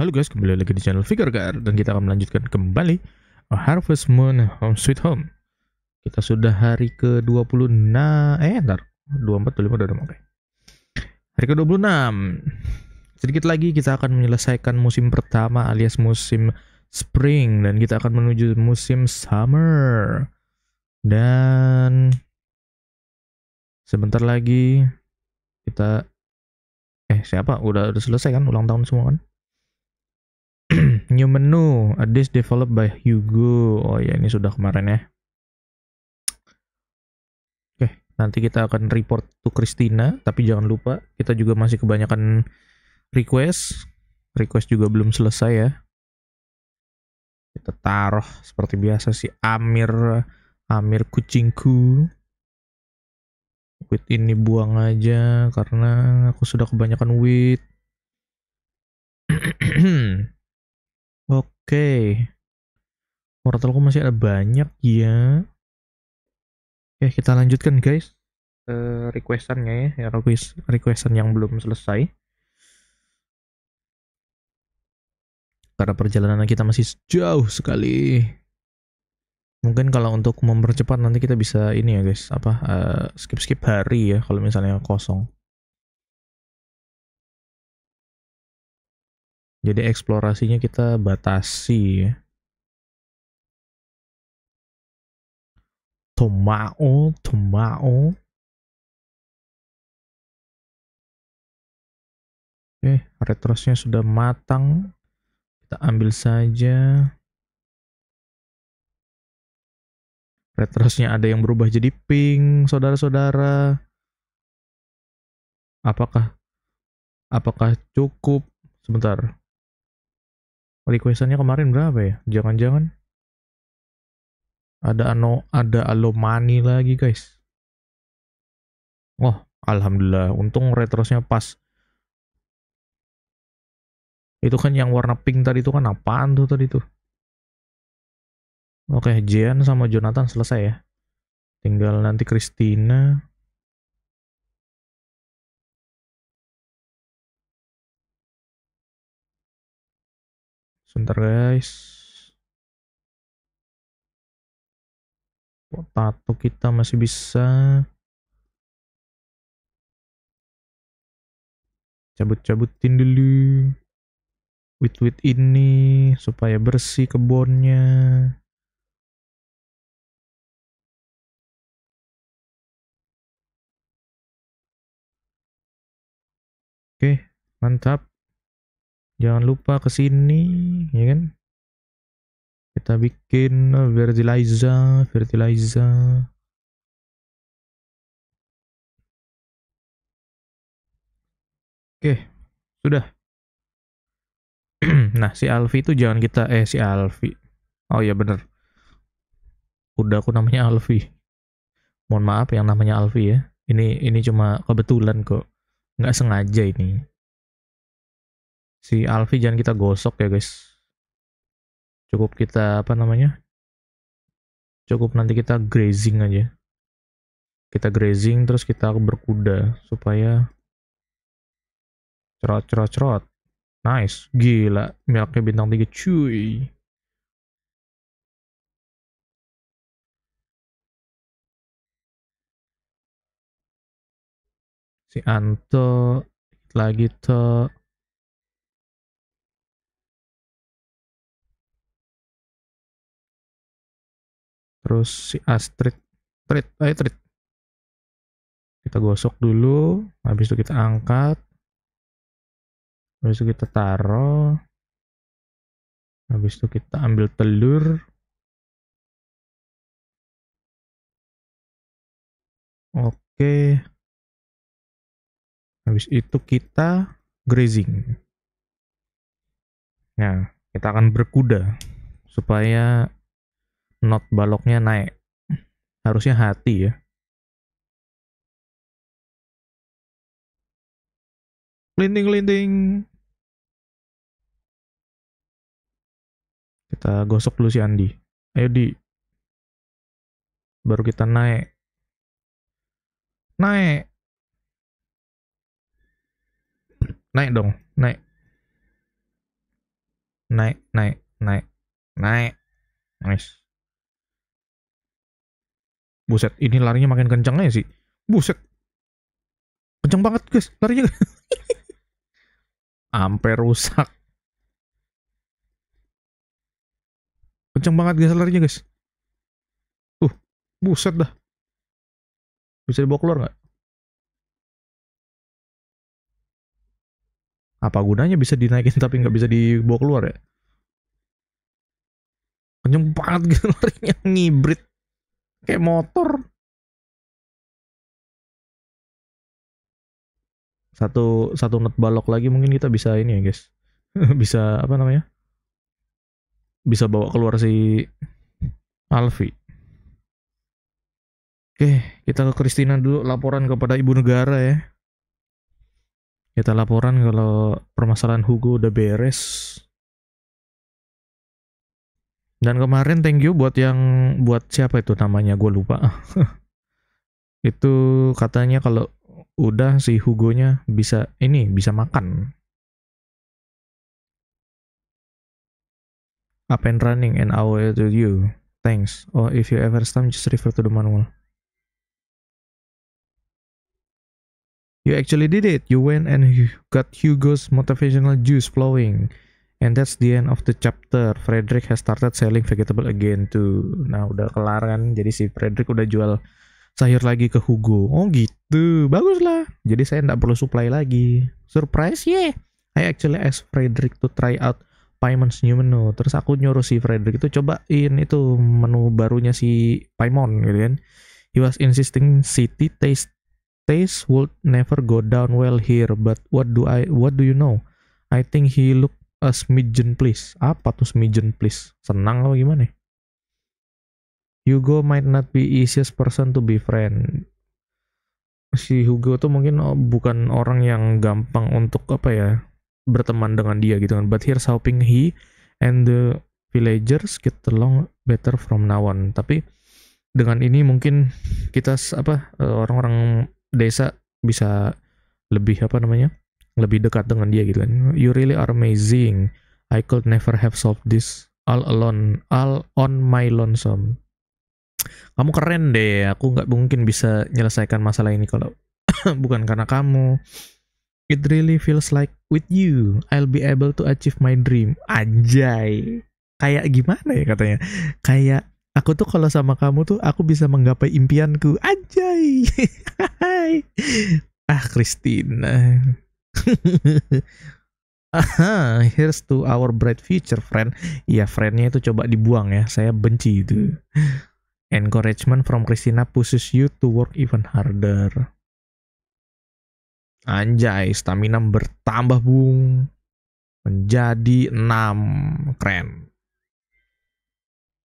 Halo guys, kembali lagi di channel Figure Gar dan kita akan melanjutkan kembali uh, Harvest Moon Home Sweet Home. Kita sudah hari ke-26 eh entar 24 25 udah oke. Okay. Hari ke-26. Sedikit lagi kita akan menyelesaikan musim pertama alias musim spring dan kita akan menuju musim summer. Dan sebentar lagi kita eh siapa udah udah selesai kan ulang tahun semua kan? New menu, a dish developed by Hugo. Oh ya, ini sudah kemarin ya. Oke, nanti kita akan report to Christina, tapi jangan lupa kita juga masih kebanyakan request. Request juga belum selesai ya. Kita taruh seperti biasa si Amir Amir kucingku. Wit ini buang aja karena aku sudah kebanyakan wit. Oke. Portalku masih ada banyak ya. Oke, kita lanjutkan guys. Uh, requestannya ya, ya, request requestan yang belum selesai. Karena perjalanan kita masih jauh sekali. Mungkin kalau untuk mempercepat nanti kita bisa ini ya guys, apa eh, skip-skip uh, skip -skip hari ya kalau misalnya kosong. Jadi eksplorasinya kita batasi ya. Tomao, tomao. Oke, retrosnya sudah matang. Kita ambil saja. Retrosnya ada yang berubah jadi pink, saudara-saudara. Apakah apakah cukup? Sebentar requestannya kemarin berapa ya? Jangan-jangan ada ano ada alomani lagi guys. Wah, alhamdulillah untung retrosnya pas. Itu kan yang warna pink tadi itu kan apaan tuh tadi tuh? Oke, Jean sama Jonathan selesai ya. Tinggal nanti Christina Sebentar guys. tato kita masih bisa. Cabut-cabutin dulu. Wit-wit ini supaya bersih kebunnya. Oke, mantap jangan lupa ke sini ya kan kita bikin oh, fertilizer fertilizer oke sudah nah si Alfi itu jangan kita eh si Alfi oh ya bener udah aku namanya Alfi mohon maaf yang namanya Alfi ya ini ini cuma kebetulan kok nggak sengaja ini si Alfi jangan kita gosok ya guys cukup kita apa namanya cukup nanti kita grazing aja kita grazing terus kita berkuda supaya cerot cerot cerot nice gila miliknya bintang tiga, cuy si Anto lagi tuh terus si Astrid Trit eh Trit kita gosok dulu habis itu kita angkat habis itu kita taruh habis itu kita ambil telur oke habis itu kita grazing nah kita akan berkuda supaya not baloknya naik. Harusnya hati ya. Linting-linting. Kita gosok dulu si Andi. Ayo di. Baru kita naik. Naik. Naik dong, naik. Naik, naik, naik, naik. Nice. Buset, ini larinya makin kencang aja sih. Buset. Kencang banget, guys, larinya. Ampe rusak. Kencang banget guys larinya, guys. Uh, buset dah. Bisa dibawa keluar nggak? Apa gunanya bisa dinaikin tapi nggak bisa dibawa keluar ya? Kenceng banget guys, larinya ngibrit kayak motor satu satu net balok lagi mungkin kita bisa ini ya guys bisa apa namanya bisa bawa keluar si Alfi oke kita ke Kristina dulu laporan kepada ibu negara ya kita laporan kalau permasalahan Hugo udah beres dan kemarin thank you buat yang buat siapa itu namanya gue lupa. itu katanya kalau udah si Hugonya bisa ini bisa makan. Up and running and I will to you. Thanks. Or oh, if you ever stump, just refer to the manual. You actually did it. You went and got Hugo's motivational juice flowing. And that's the end of the chapter. Frederick has started selling vegetable again too. Nah, udah kelar kan. Jadi si Frederick udah jual sayur lagi ke Hugo. Oh gitu, bagus lah. Jadi saya nggak perlu supply lagi. Surprise ya. Yeah. I actually asked Frederick to try out Paimon's new menu. Terus aku nyuruh si Frederick itu cobain itu menu barunya si Paimon gitu kan. He was insisting city taste taste would never go down well here, but what do I what do you know? I think he looked A eh, smidgen please apa tuh smidgen please senang apa gimana ya? Hugo might not be easiest person to be friend. si Hugo tuh mungkin oh, bukan orang yang gampang untuk apa ya berteman dengan dia gitu kan but here's hoping he and the villagers get along better from now on tapi dengan ini mungkin kita apa eh, orang-orang desa bisa lebih apa namanya lebih dekat dengan dia gitu kan. You really are amazing. I could never have solved this all alone, all on my lonesome. Kamu keren deh, aku nggak mungkin bisa menyelesaikan masalah ini kalau bukan karena kamu. It really feels like with you, I'll be able to achieve my dream. Anjay. Kayak gimana ya katanya? Kayak aku tuh kalau sama kamu tuh aku bisa menggapai impianku. Anjay. ah, Christine. Aha, here's to our bright future, friend. Iya, friendnya itu coba dibuang ya. Saya benci itu. Encouragement from Christina pushes you to work even harder. Anjay, stamina bertambah, Bung. Menjadi 6. Keren.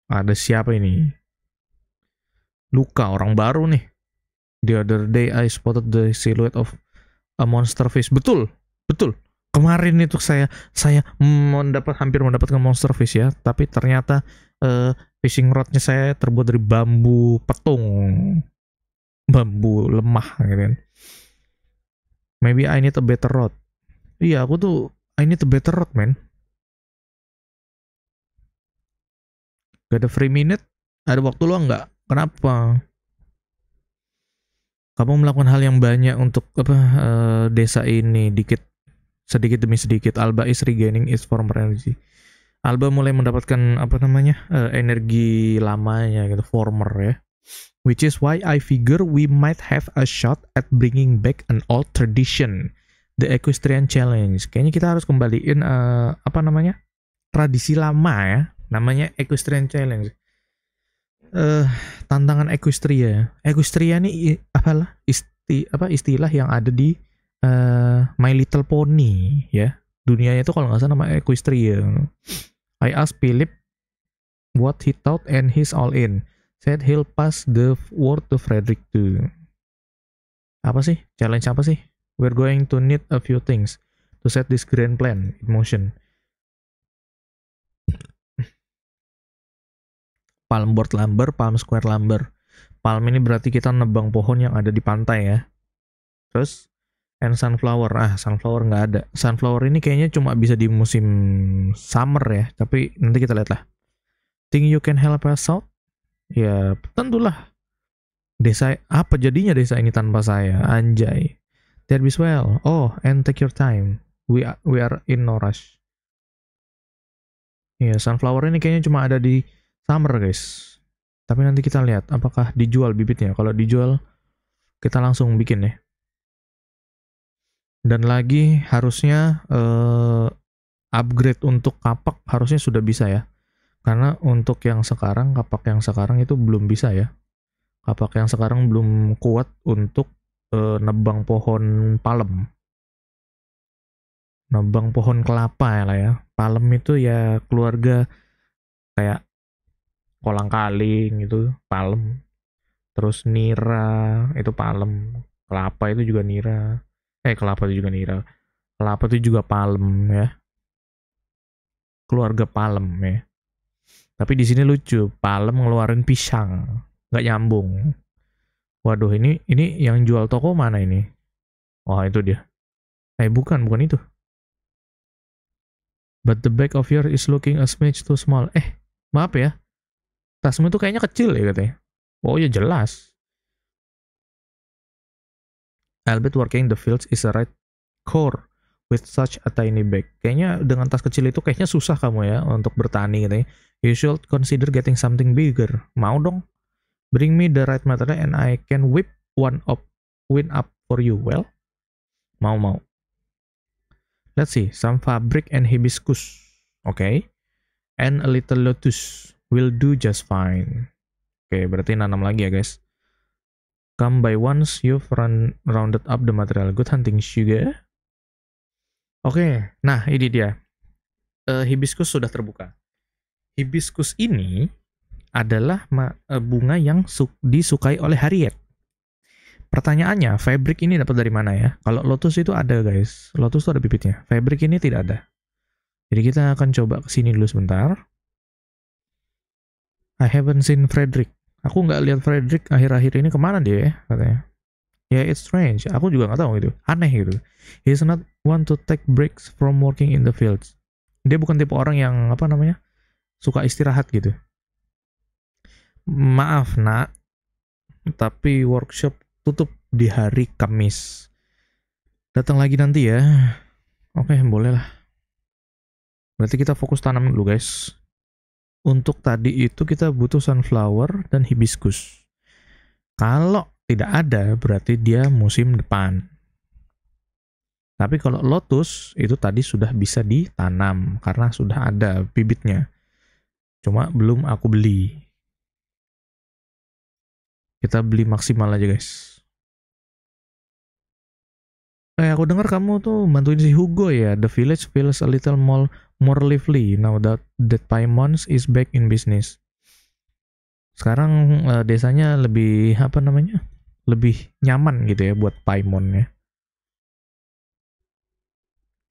Ada siapa ini? Luka, orang baru nih. The other day I spotted the silhouette of a monster fish betul betul kemarin itu saya saya mendapat hampir mendapatkan monster fish ya tapi ternyata uh, fishing rodnya saya terbuat dari bambu petung bambu lemah gitu kan. maybe I need a better rod iya aku tuh I need a better rod man gak ada free minute ada waktu luang nggak kenapa kamu melakukan hal yang banyak untuk apa uh, desa ini dikit sedikit demi sedikit Alba is regaining its former energy. Alba mulai mendapatkan apa namanya uh, energi lamanya gitu former ya. Which is why I figure we might have a shot at bringing back an old tradition, the equestrian challenge. Kayaknya kita harus kembaliin uh, apa namanya tradisi lama ya, namanya equestrian challenge uh, tantangan equestria. Ya. Equestria ini apalah isti apa istilah yang ada di uh, My Little Pony ya. Dunianya itu kalau nggak salah nama equestria. I ask Philip what he thought and he's all in. Said he'll pass the word to Frederick too. Apa sih? Challenge apa sih? We're going to need a few things to set this grand plan in motion. Palm Board lumber, palm square lumber. Palm ini berarti kita nebang pohon yang ada di pantai ya. Terus and sunflower. Ah, sunflower nggak ada. Sunflower ini kayaknya cuma bisa di musim summer ya, tapi nanti kita lihat lah. Think you can help us out? Ya, tentulah. Desa apa jadinya desa ini tanpa saya? Anjay. That be well. Oh, and take your time. We are, we are in no rush. Ya, sunflower ini kayaknya cuma ada di summer guys. Tapi nanti kita lihat apakah dijual bibitnya. Kalau dijual kita langsung bikin ya. Dan lagi harusnya uh, upgrade untuk kapak harusnya sudah bisa ya. Karena untuk yang sekarang, kapak yang sekarang itu belum bisa ya. Kapak yang sekarang belum kuat untuk uh, nebang pohon palem. Nebang pohon kelapa lah ya. Palem itu ya keluarga kayak kolang kaling itu palem terus nira itu palem kelapa itu juga nira eh kelapa itu juga nira kelapa itu juga palem ya keluarga palem ya tapi di sini lucu palem ngeluarin pisang nggak nyambung waduh ini ini yang jual toko mana ini wah oh, itu dia eh bukan bukan itu but the back of your is looking a smidge too small eh maaf ya Tasmu itu kayaknya kecil ya katanya. Oh ya jelas. Albert working the fields is a right core with such a tiny bag. Kayaknya dengan tas kecil itu kayaknya susah kamu ya untuk bertani gitu ya. You should consider getting something bigger. Mau dong? Bring me the right material and I can whip one up, win up for you. Well, mau mau. Let's see, some fabric and hibiscus. Okay. And a little lotus will do just fine. Oke, okay, berarti nanam lagi ya guys. Come by once you've run, rounded up the material. Good hunting, Sugar. Oke, okay, nah ini dia. Uh, hibiscus sudah terbuka. Hibiscus ini adalah eh, bunga yang disukai oleh Harriet. Pertanyaannya, fabric ini dapat dari mana ya? Kalau lotus itu ada guys, lotus itu ada bibitnya. Fabric ini tidak ada. Jadi kita akan coba kesini dulu sebentar. I haven't seen Frederick. Aku nggak lihat Frederick akhir-akhir ini kemana dia ya, katanya. Ya, yeah, it's strange. Aku juga nggak tahu gitu. Aneh gitu. He's not one to take breaks from working in the fields. Dia bukan tipe orang yang, apa namanya, suka istirahat gitu. Maaf, nak. Tapi workshop tutup di hari Kamis. Datang lagi nanti ya. Oke, okay, boleh Berarti kita fokus tanam dulu, guys untuk tadi itu kita butuh sunflower dan hibiscus. Kalau tidak ada berarti dia musim depan. Tapi kalau lotus itu tadi sudah bisa ditanam karena sudah ada bibitnya. Cuma belum aku beli. Kita beli maksimal aja guys. Eh aku dengar kamu tuh bantuin si Hugo ya. The village feels a little more more lively now that that Paimon's is back in business. Sekarang uh, desanya lebih apa namanya? Lebih nyaman gitu ya buat Paimon ya.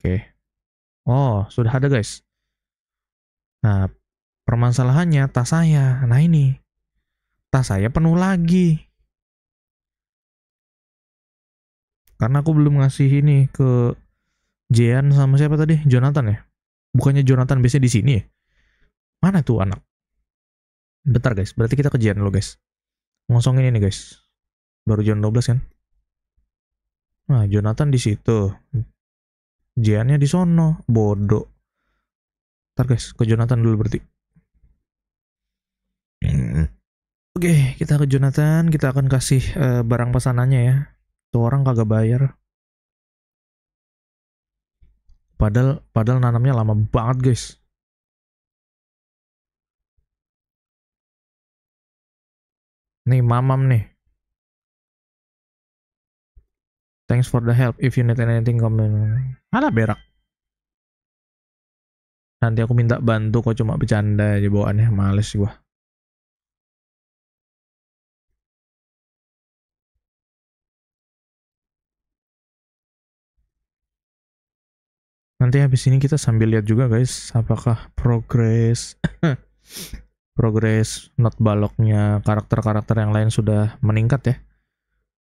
Oke. Okay. Oh, sudah ada guys. Nah, permasalahannya tas saya. Nah ini. Tas saya penuh lagi. karena aku belum ngasih ini ke Jean sama siapa tadi Jonathan ya bukannya Jonathan biasanya di sini ya mana tuh anak bentar guys berarti kita ke Jean lo guys ngosongin ini guys baru John 12 kan nah Jonathan di situ Jeannya di sono bodoh ntar guys ke Jonathan dulu berarti Oke, okay, kita ke Jonathan, kita akan kasih uh, barang pesanannya ya. Tuh orang kagak bayar. Padahal padahal nanamnya lama banget, guys. Nih, mamam nih. Thanks for the help. If you need anything, comment. Ada berak. Nanti aku minta bantu kok cuma bercanda aja bawaannya. Males gua. Nanti habis ini kita sambil lihat juga guys, apakah progres progres not baloknya karakter-karakter yang lain sudah meningkat ya.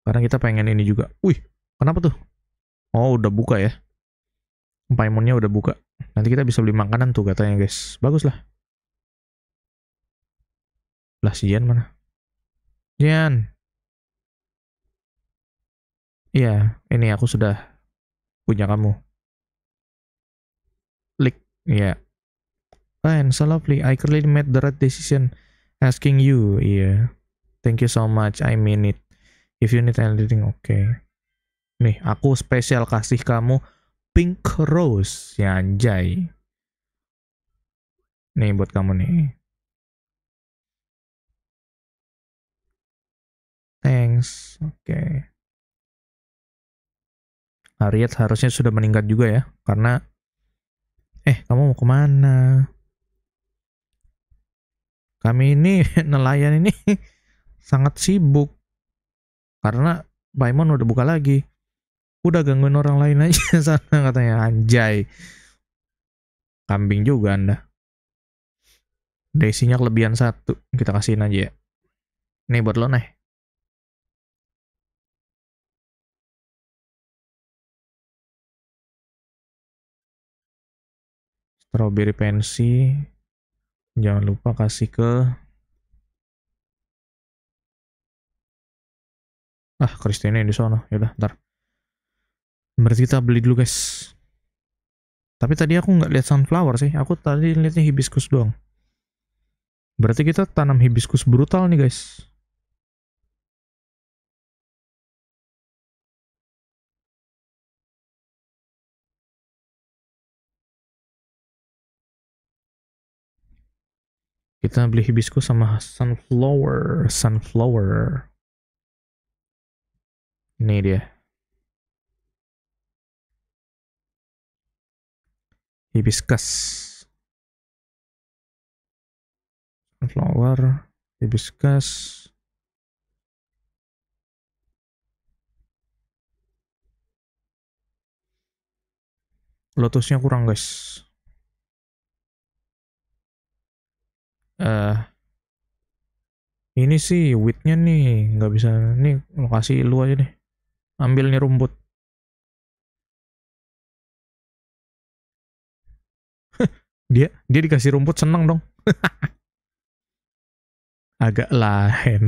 Karena kita pengen ini juga. Wih, kenapa tuh? Oh, udah buka ya. Paimonnya udah buka. Nanti kita bisa beli makanan tuh katanya guys. Bagus lah. Lah si Jan mana? Jan. Iya, ini aku sudah punya kamu. Yeah. Fine, so lovely. I clearly made the right decision asking you. Yeah. Thank you so much. I mean it. If you need anything, oke. Okay. Nih, aku spesial kasih kamu pink rose. Ya anjay. Nih buat kamu nih. Thanks. Oke. Okay. Harriet harusnya sudah meningkat juga ya, karena eh kamu mau kemana? Kami ini nelayan ini sangat sibuk karena Baimon udah buka lagi. Udah gangguin orang lain aja sana katanya anjay. Kambing juga anda. Desinya kelebihan satu kita kasihin aja ya. Nih buat lo nih. strawberry pensi jangan lupa kasih ke ah Christine di sana ya udah ntar berarti kita beli dulu guys tapi tadi aku nggak lihat sunflower sih aku tadi lihatnya hibiscus doang berarti kita tanam hibiscus brutal nih guys Kita beli hibiscus sama sunflower, sunflower. Ini dia. Hibiscus. Sunflower, hibiscus. Lotusnya kurang guys. uh, ini sih widthnya nih nggak bisa nih lokasi lu aja deh ambil nih rumput dia dia dikasih rumput seneng dong agak lahen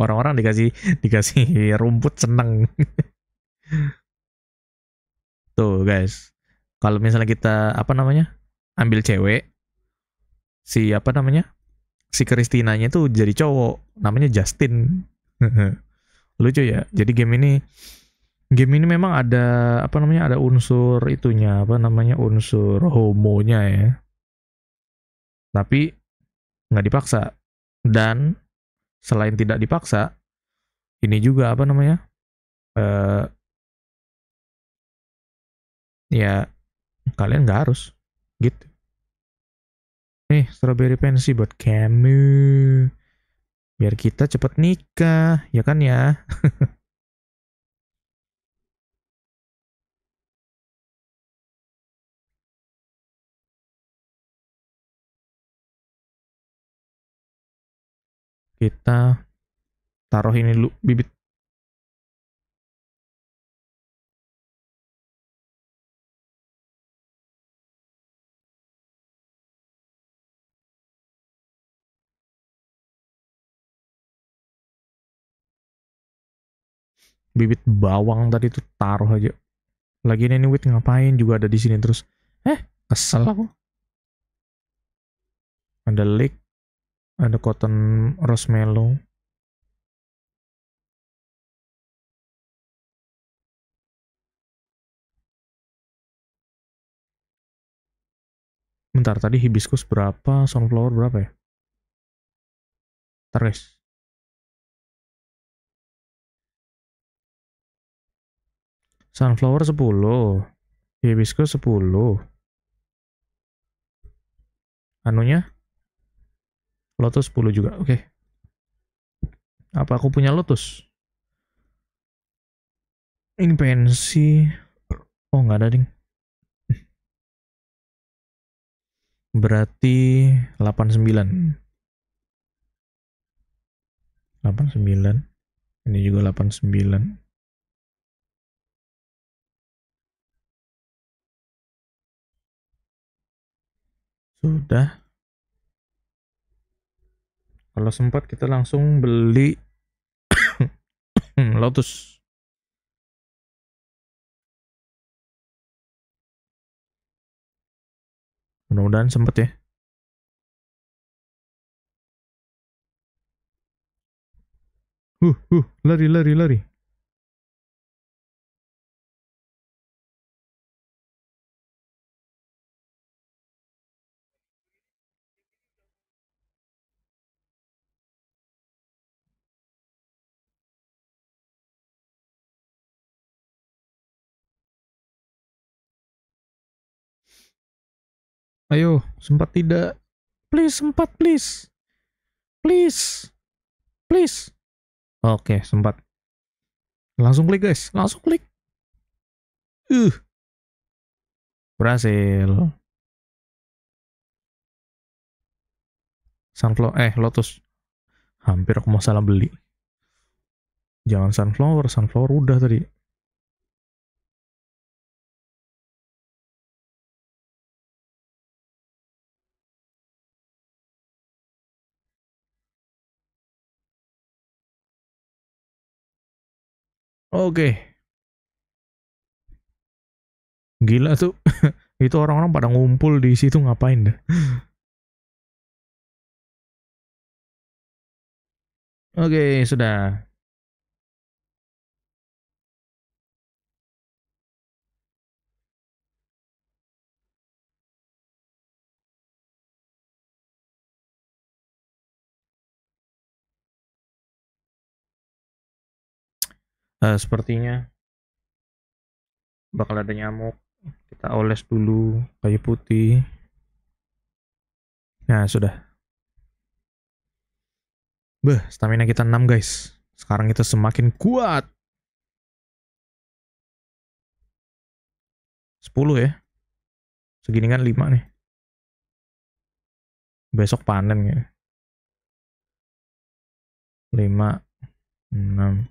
orang-orang dikasih dikasih rumput seneng tuh guys kalau misalnya kita apa namanya ambil cewek si apa namanya si Kristinanya tuh jadi cowok namanya Justin lucu ya jadi game ini game ini memang ada apa namanya ada unsur itunya apa namanya unsur homonya ya tapi nggak dipaksa dan selain tidak dipaksa, ini juga apa namanya? Uh, ya kalian nggak harus gitu. Nih strawberry pensi buat kamu. Biar kita cepet nikah, ya kan ya? kita taruh ini dulu bibit bibit bawang tadi tuh taruh aja. Lagi ini wit ngapain juga ada di sini terus. Eh, kesel aku. Ada leak ada cotton rosemelo bentar tadi hibiscus berapa sunflower berapa ya terus sunflower 10 hibiscus 10 anunya Lotus 10 juga, oke. Okay. Apa aku punya Lotus? Ini pensi. Oh, nggak ada, ding. Berarti 89. 89. Ini juga 89. Sudah kalau sempat kita langsung beli Lotus mudah-mudahan sempat ya huh huh lari lari lari Ayo, sempat tidak. Please, sempat, please. Please. Please. Oke, sempat. Langsung klik, guys. Langsung klik. Uh. Berhasil. Sunflower, eh, Lotus. Hampir aku mau salah beli. Jangan sunflower, sunflower udah tadi. Oke. Gila tuh. Itu orang-orang pada ngumpul di situ ngapain dah. Oke, sudah. uh, sepertinya bakal ada nyamuk kita oles dulu kayu putih nah sudah Beh, stamina kita 6 guys. Sekarang kita semakin kuat. 10 ya. Segini kan 5 nih. Besok panen ya. 5, 6,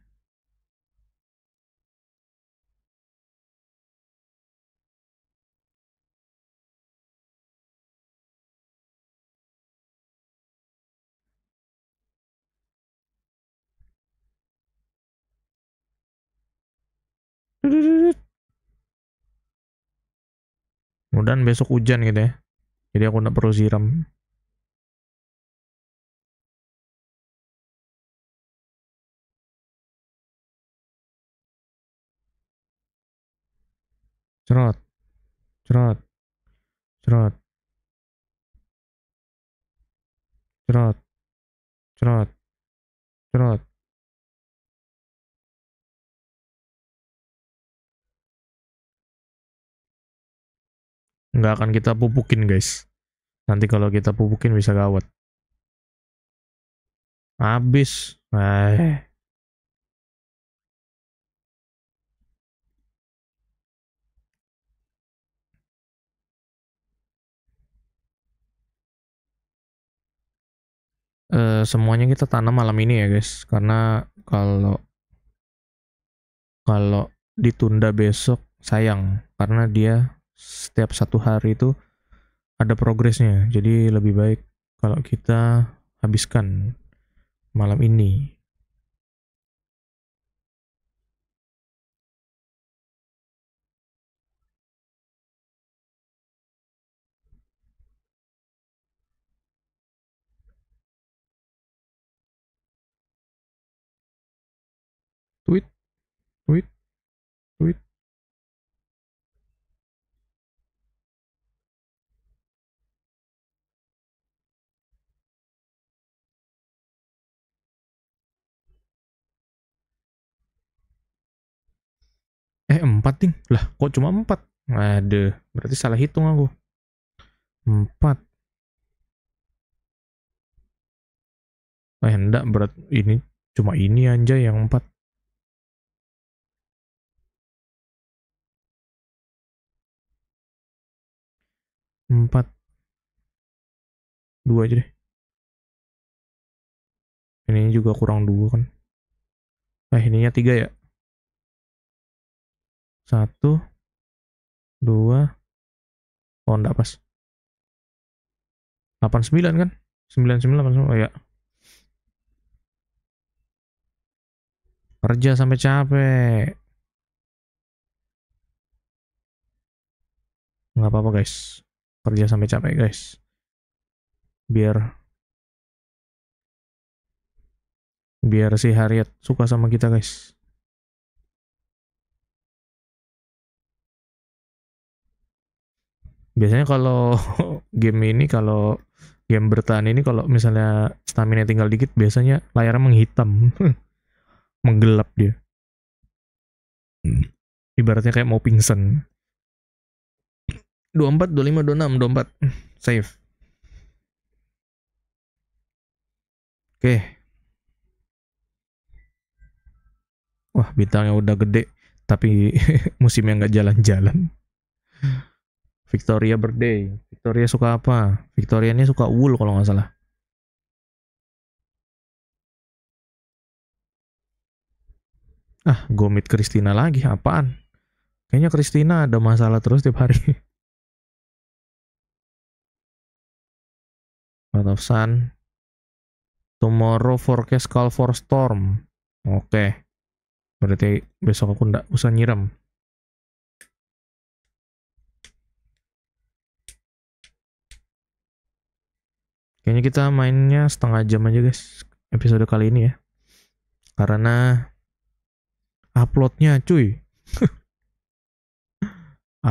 Mudah-mudahan besok hujan gitu ya. Jadi aku nggak perlu siram. Cerot. Cerot. Cerot. Cerot. Cerot. Cerot. nggak akan kita pupukin guys nanti kalau kita pupukin bisa gawat habis eh Uh, semuanya kita tanam malam ini ya guys karena kalau kalau ditunda besok sayang karena dia setiap satu hari itu ada progresnya jadi lebih baik kalau kita habiskan malam ini eh empat ding lah kok cuma empat? ada berarti salah hitung aku empat. eh enggak berat ini cuma ini aja yang empat empat dua aja deh ini juga kurang dua kan eh ininya tiga ya satu, dua, oh enggak pas. 89 kan? 99, oh ya. Kerja sampai capek. Nggak apa-apa guys. Kerja sampai capek guys. Biar biar si Harriet suka sama kita guys. biasanya kalau game ini kalau game bertahan ini kalau misalnya stamina tinggal dikit biasanya layarnya menghitam menggelap dia hmm. ibaratnya kayak mau pingsan 24, 25, 26, 24 save oke wah bintangnya udah gede tapi musimnya nggak jalan-jalan Victoria Birthday. Victoria suka apa? Victoria ini suka wool kalau nggak salah. Ah, gomit Christina lagi, apaan? Kayaknya Christina ada masalah terus tiap hari. Out of sun. Tomorrow forecast call for storm. Oke. Okay. Berarti besok aku nggak usah nyiram. Kayaknya kita mainnya setengah jam aja guys episode kali ini ya. Karena uploadnya cuy.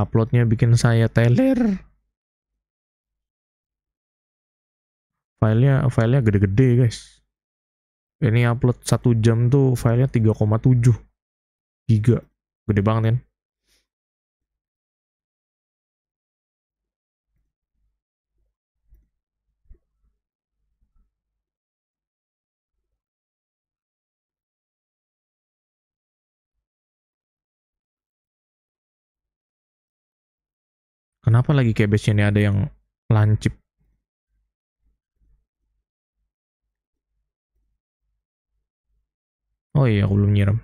uploadnya bikin saya teler. Filenya filenya gede-gede guys. Ini upload satu jam tuh filenya 3,7 giga. Gede banget kan. Ya? Kenapa lagi kayak base ini ada yang lancip? Oh iya, aku belum nyiram.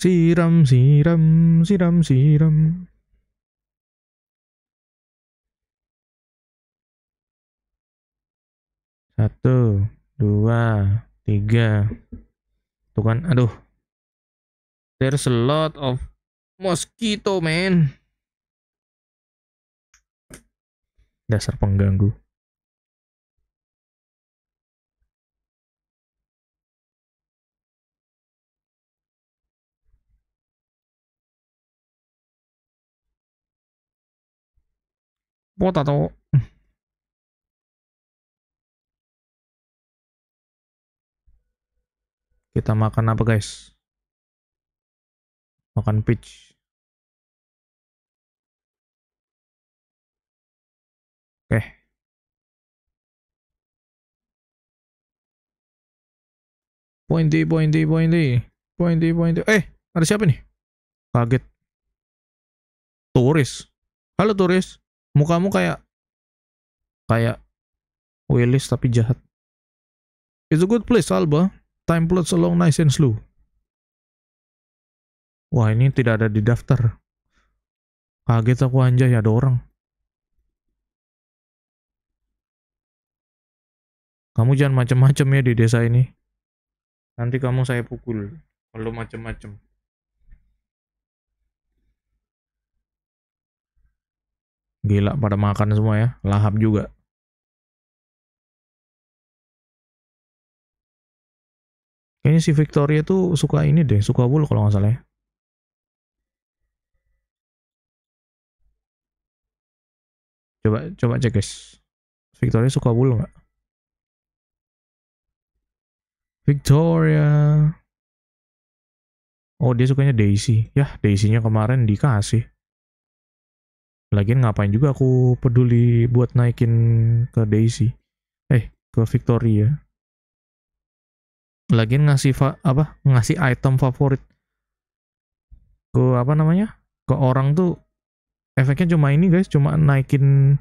Siram, siram, siram, siram. Satu, dua, tiga. Tuh kan, aduh. There's a lot of mosquito, man. Dasar pengganggu. Kita makan apa guys? Makan peach. Oke. Okay. point D, point D, point D. point D, point D. Eh, ada siapa nih? Kaget. Turis. Halo turis mukamu kayak kayak Willis tapi jahat. It's a good place, Alba. Time plots along nice and slow. Wah, ini tidak ada di daftar. Kaget aku anjay, ada orang. Kamu jangan macam-macam ya di desa ini. Nanti kamu saya pukul kalau macam-macam. Gila pada makan semua ya, lahap juga. Ini si Victoria tuh suka ini deh, suka wool kalau nggak salah ya. Coba coba cek guys. Victoria suka wool nggak? Victoria. Oh dia sukanya Daisy. Yah Daisy-nya kemarin dikasih. Lagian ngapain juga aku peduli buat naikin ke Daisy. Eh, ke Victoria. Lagian ngasih fa apa? Ngasih item favorit ke apa namanya? Ke orang tuh efeknya cuma ini guys, cuma naikin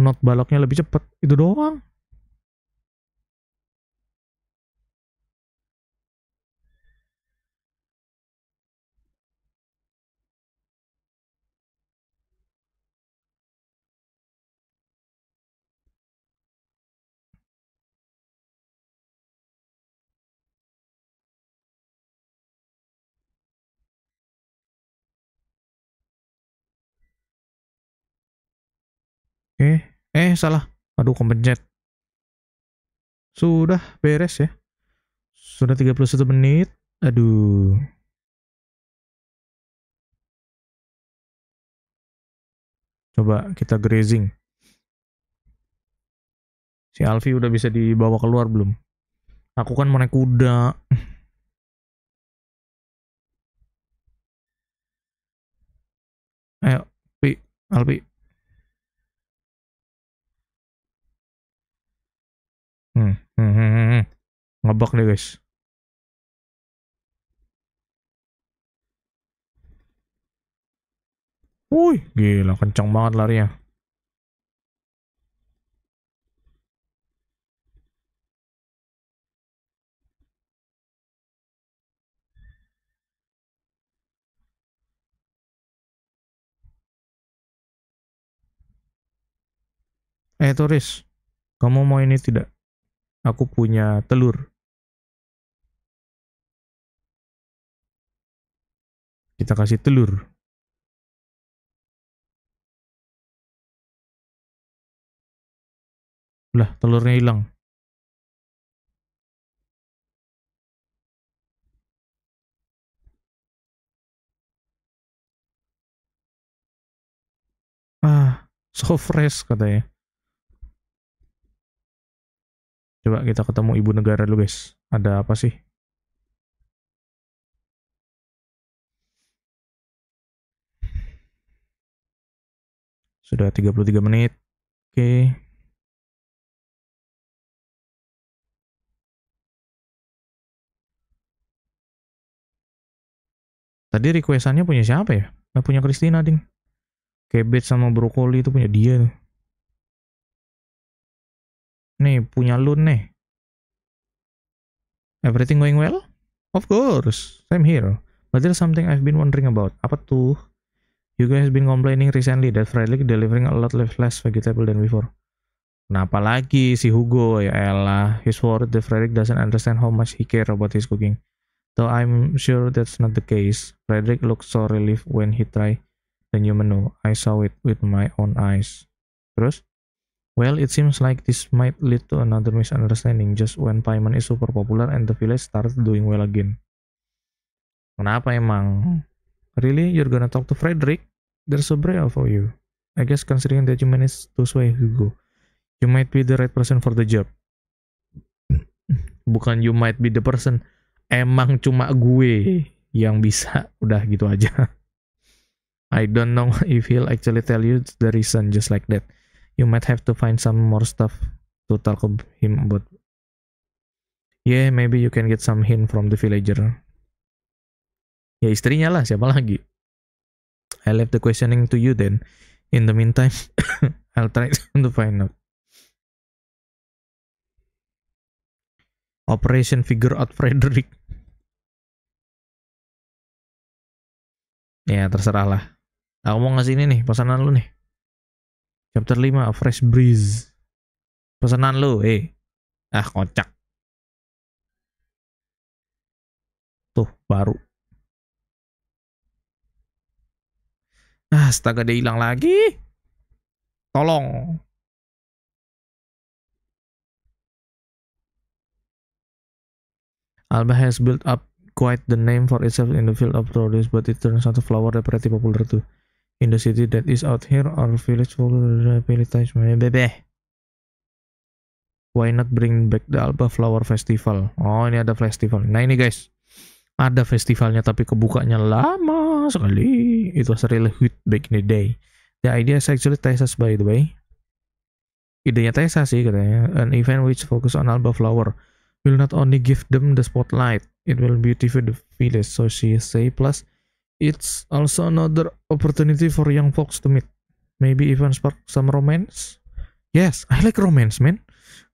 not baloknya lebih cepat Itu doang. Oke. Eh, salah. Aduh, kepencet. Sudah beres ya. Sudah 31 menit. Aduh. Coba kita grazing. Si Alfi udah bisa dibawa keluar belum? Aku kan mau naik kuda. Ayo, Pi, Alfi. ngebug nih guys wuih gila kencang banget larinya. Eh, Toris, kamu mau ini tidak? Aku punya telur. Kita kasih telur. Lah, telurnya hilang. Ah, so fresh katanya. Coba kita ketemu ibu negara dulu guys. Ada apa sih? Sudah 33 menit. Oke. Tadi requestannya punya siapa ya? nggak punya Christina, Ding. Kebet sama brokoli itu punya dia. Nih, punya Lun nih. Everything going well? Of course, same here. But there's something I've been wondering about. Apa tuh? Hugo has been complaining recently that Fredrik delivering a lot less vegetable than before. Kenapa lagi si Hugo ya Ella. He's worried that Frederick doesn't understand how much he care about his cooking. Though I'm sure that's not the case. Frederick looks so relieved when he tried the new menu. I saw it with my own eyes. Terus? Well, it seems like this might lead to another misunderstanding just when Paimon is super popular and the village starts doing well again. Kenapa emang? Really, you're gonna talk to Frederick? There's a braille for you. I guess considering that you managed to sway Hugo, you might be the right person for the job. Bukan you might be the person, emang cuma gue yang bisa. Udah gitu aja. I don't know if he'll actually tell you the reason just like that. You might have to find some more stuff to talk to him about. Yeah, maybe you can get some hint from the villager ya istrinya lah siapa lagi I left the questioning to you then in the meantime I'll try to find out Operation Figure Out Frederick ya terserah lah aku mau ngasih ini nih pesanan lu nih chapter 5 Fresh Breeze pesanan lu eh ah kocak tuh baru Astaga, dia hilang lagi. Tolong. Alba has built up quite the name for itself in the field of produce, but it turns out the flower that pretty popular too. In the city that is out here, our village full of my bebe. Why not bring back the Alba Flower Festival? Oh, ini ada festival. Nah, ini guys. Ada festivalnya tapi kebukanya lama lama sekali. It was a really hit back in the day. The idea is actually Texas by the way. Idenya Texas sih katanya. An event which focus on Alba Flower will not only give them the spotlight, it will beautify the village, so she say. Plus, it's also another opportunity for young folks to meet. Maybe even spark some romance. Yes, I like romance, man.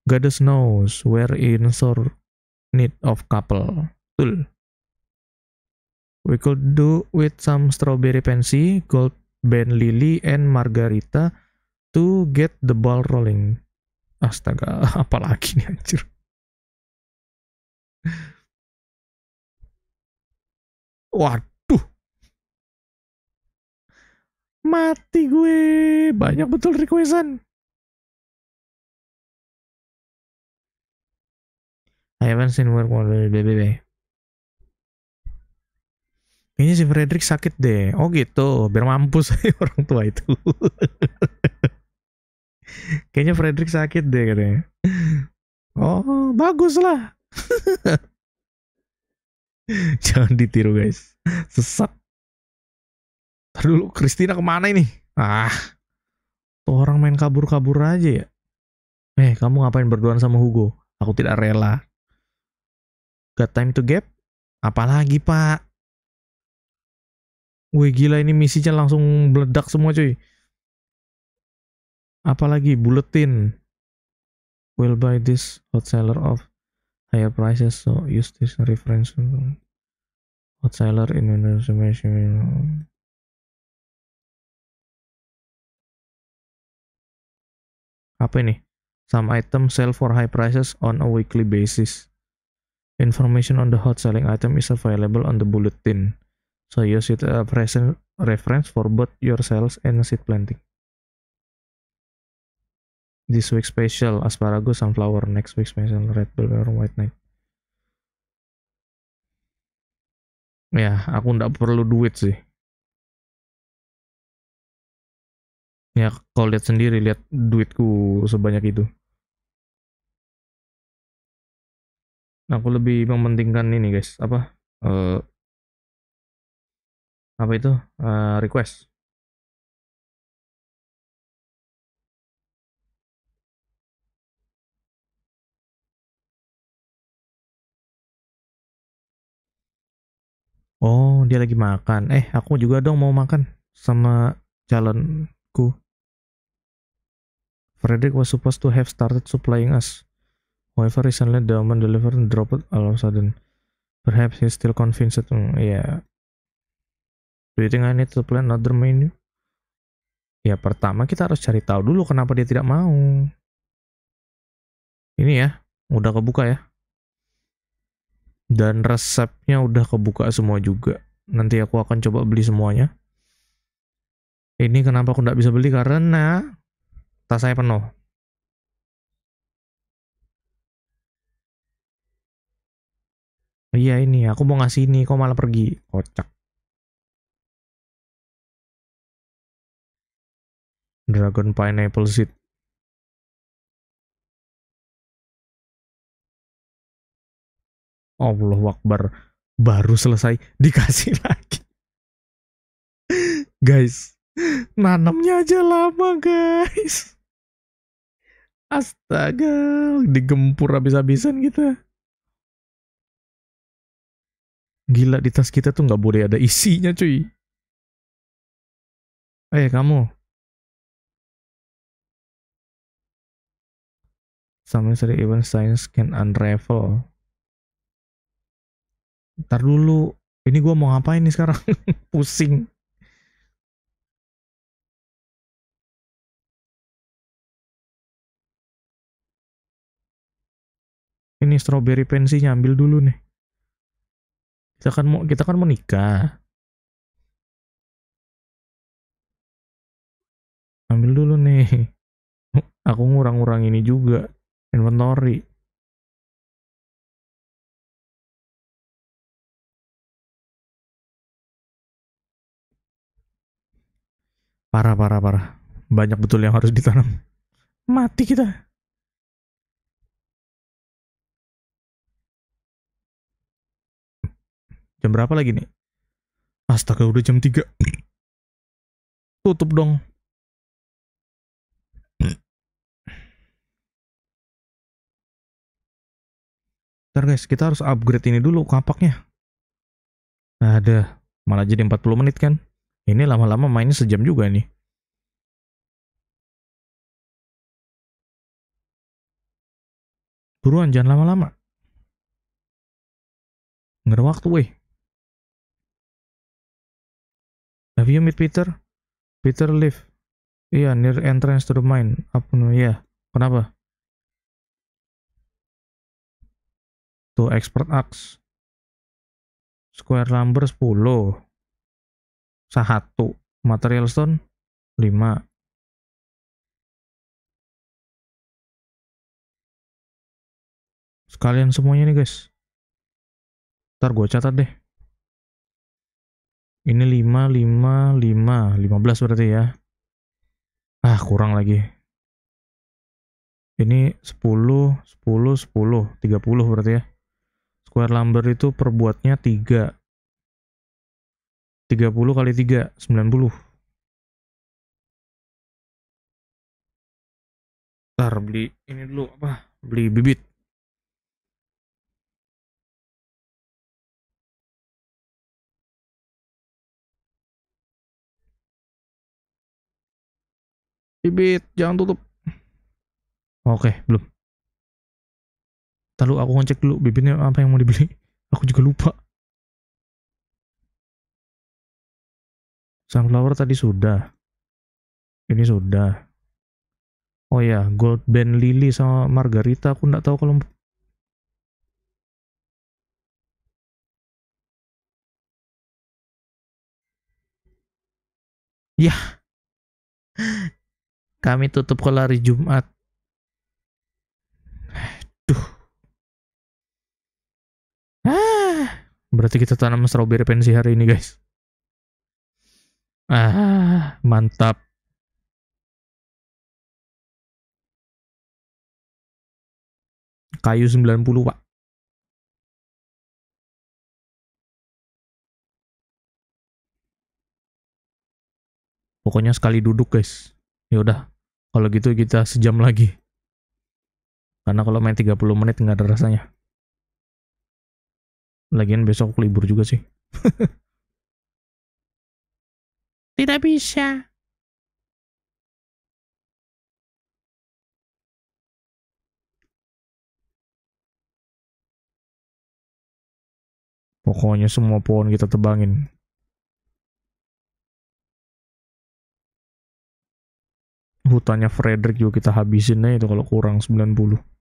Goddess knows where in sore need of couple. Betul. We could do with some strawberry pansy, gold band lily, and margarita to get the ball rolling. Astaga, apalagi nih anjir. Waduh. Mati gue. Banyak betul requestan. I haven't seen work on the BBB. Kayaknya si Frederick sakit deh. Oh gitu, biar mampus ya orang tua itu. Kayaknya Frederick sakit deh katanya. Oh, bagus lah. Jangan ditiru guys. Sesat. Ntar dulu, Christina kemana ini? Ah, tuh orang main kabur-kabur aja ya. Eh, kamu ngapain berduaan sama Hugo? Aku tidak rela. Got time to gap? Apalagi, Pak? Wih gila ini misinya langsung meledak semua cuy. Apalagi bulletin. Will buy this hot seller of higher prices so use this reference hot seller in Indonesia. Apa ini? Some items sell for high prices on a weekly basis. Information on the hot selling item is available on the bulletin. So use it a present reference for both your yourselves and seed planting. This week special asparagus sunflower. Next week special red bell or white night. Ya, aku ndak perlu duit sih. Ya, kalau lihat sendiri, lihat duitku sebanyak itu. Aku lebih mementingkan ini guys, apa? Uh, apa itu uh, request Oh, dia lagi makan. Eh, aku juga dong mau makan sama calonku. Frederick was supposed to have started supplying us. However, recently the man delivered and dropped all of a sudden. Perhaps he's still convinced. Hmm, yeah. Do you think I need to plan another menu? Ya pertama kita harus cari tahu dulu kenapa dia tidak mau. Ini ya, udah kebuka ya. Dan resepnya udah kebuka semua juga. Nanti aku akan coba beli semuanya. Ini kenapa aku nggak bisa beli karena tas saya penuh. Iya ini, aku mau ngasih ini, kok malah pergi. Kocak. Dragon Pineapple Seed. Allah Akbar. Baru selesai dikasih lagi. guys, nanamnya aja lama, guys. Astaga, digempur habis-habisan kita. Gila di tas kita tuh nggak boleh ada isinya, cuy. Eh, hey, kamu Some mystery even science can unravel. Ntar dulu, ini gue mau ngapain nih sekarang? Pusing. Ini strawberry pensinya nyambil dulu nih. Kita kan mau kita kan mau nikah. Ambil dulu nih. Aku ngurang-ngurang ini juga inventory Parah, parah, parah. Banyak betul yang harus ditanam. Mati kita. Jam berapa lagi nih? Astaga, udah jam 3. Tutup dong. Ntar guys, kita harus upgrade ini dulu kapaknya. Ada, malah jadi 40 menit kan. Ini lama-lama mainnya sejam juga nih. Buruan, jangan lama-lama. Nggak ada waktu, weh. Have you met Peter? Peter live. Iya, yeah, near entrance to the mine. Apa namanya? Yeah. Kenapa? Tuh expert ax. Square number 10. satu Material stone 5. Sekalian semuanya nih guys. Ntar gue catat deh. Ini 5, 5, 5. 15 berarti ya. Ah, kurang lagi. Ini 10, 10, 10. 30 berarti ya. Square number itu perbuatnya 3. 30 kali 3, 90. Ntar beli ini dulu apa? Beli bibit. Bibit, jangan tutup. Oke, belum. Lalu aku ngecek dulu bibitnya apa yang mau dibeli. Aku juga lupa. Sunflower tadi sudah. Ini sudah. Oh ya, Gold Band Lily sama Margarita aku nggak tahu kalau Ya. Kami tutup kelari Jumat. Berarti kita tanam strawberry pensi hari ini, guys. Ah, mantap. Kayu 90, Pak. Pokoknya sekali duduk, guys. Ya udah, kalau gitu kita sejam lagi. Karena kalau main 30 menit nggak ada rasanya. Lagian besok aku libur juga sih. Tidak bisa. Pokoknya semua pohon kita tebangin. Hutannya Frederick juga kita habisin nih itu kalau kurang 90.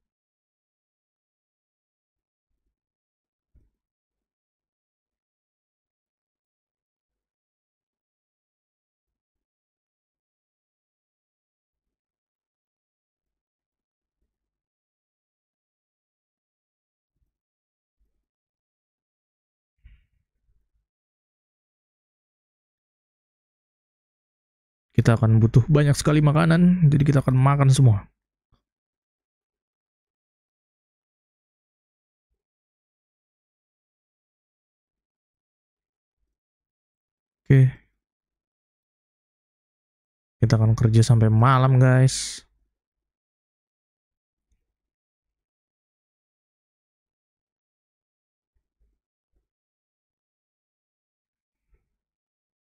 kita akan butuh banyak sekali makanan, jadi kita akan makan semua. Oke. Kita akan kerja sampai malam, guys.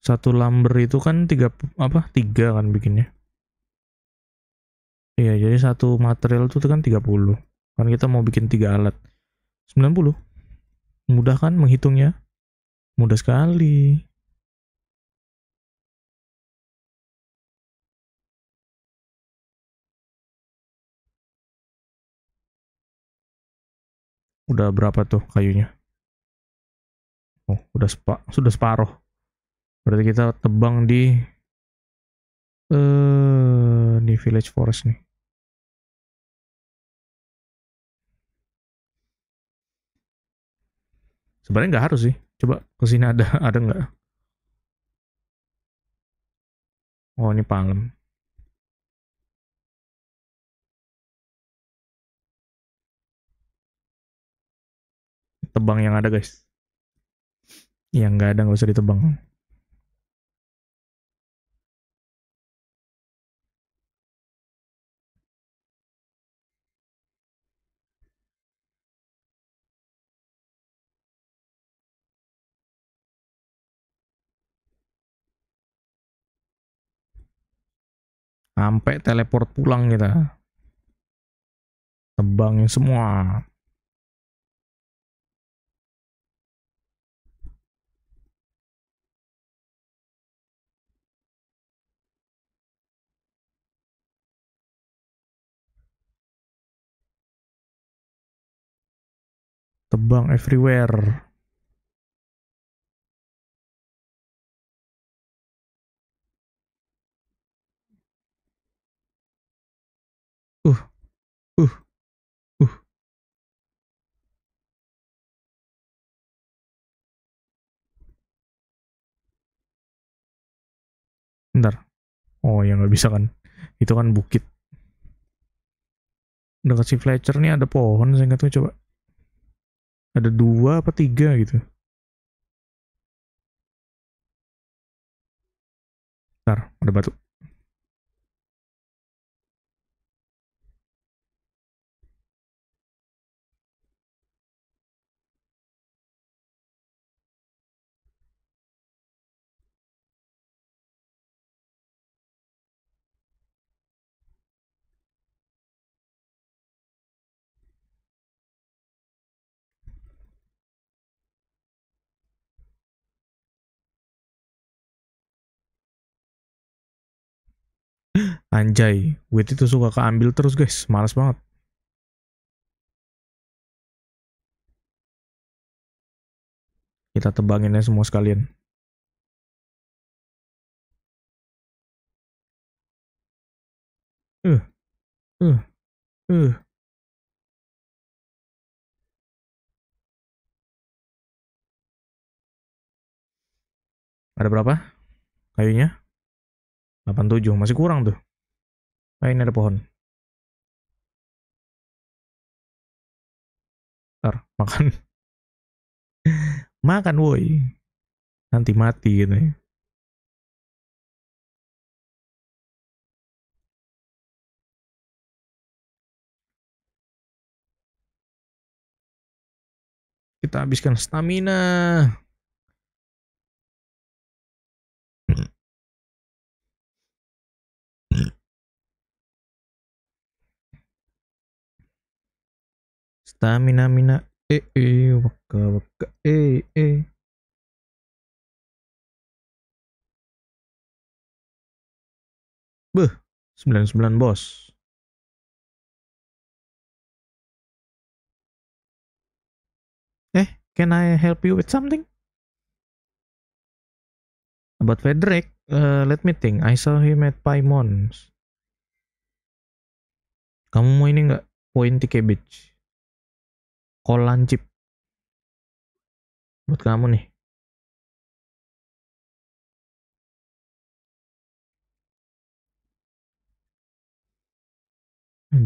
satu lumber itu kan tiga apa tiga kan bikinnya iya jadi satu material itu kan 30 kan kita mau bikin tiga alat 90 mudah kan menghitungnya mudah sekali udah berapa tuh kayunya oh udah sepa sudah separoh berarti kita tebang di eh di village forest nih sebenarnya nggak harus sih coba ke sini ada ada nggak oh ini palem tebang yang ada guys yang nggak ada nggak usah ditebang sampai teleport pulang kita tebangin semua tebang everywhere bentar Oh ya nggak bisa kan. Itu kan bukit. Dekat si Fletcher nih ada pohon saya nggak tahu coba. Ada dua apa tiga gitu. bentar ada batu. Anjay, wit itu suka keambil terus guys, males banget. Kita tebanginnya semua sekalian. Uh, uh, uh. Ada berapa kayunya? 87, masih kurang tuh. Ah, ini ada pohon. Ntar, makan. makan, woi. Nanti mati gitu ya. Kita habiskan stamina. Stamina mina eh eh waka waka eh eh. Beh, 99 bos. Eh, can I help you with something? About Frederick, uh, let me think. I saw him at Paimon's. Kamu mau ini nggak? Pointy Cabbage. Kolancip. Buat kamu nih.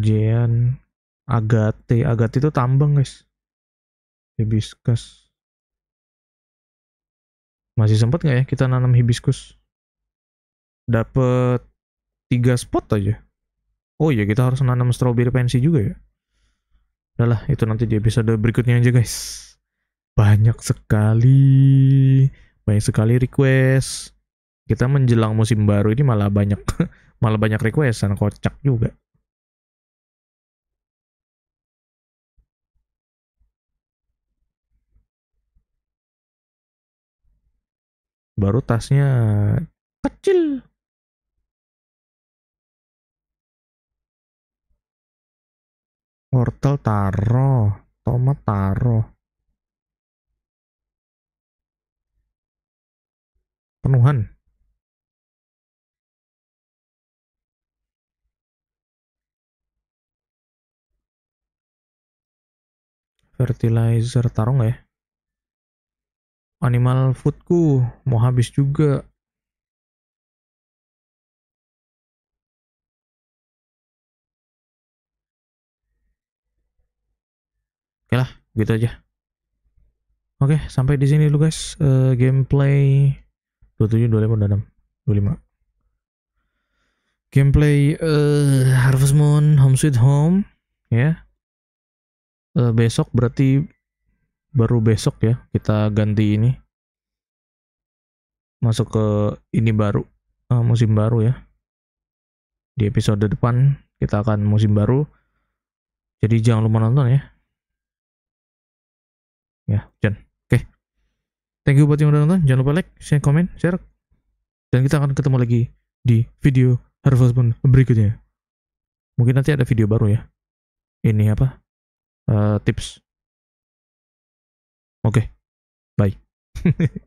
Jean agate. Agate itu tambang, guys. Hibiscus. Masih sempat nggak ya kita nanam hibiscus? Dapat tiga spot aja. Oh iya, kita harus nanam strawberry pensi juga ya udahlah itu nanti di episode berikutnya aja guys banyak sekali banyak sekali request kita menjelang musim baru ini malah banyak malah banyak requestan kocak juga baru tasnya kecil wortel taro, tomat taro, penuhan fertilizer taro nggak ya animal foodku mau habis juga gitu aja oke sampai di sini dulu guys uh, gameplay 27 25 26 25 gameplay uh, Harvest Moon Home Sweet Home ya uh, besok berarti baru besok ya kita ganti ini masuk ke ini baru uh, musim baru ya di episode depan kita akan musim baru jadi jangan lupa nonton ya ya Jan oke okay. thank you buat yang udah nonton jangan lupa like share comment share dan kita akan ketemu lagi di video Harvest Moon berikutnya mungkin nanti ada video baru ya ini apa uh, tips oke okay. bye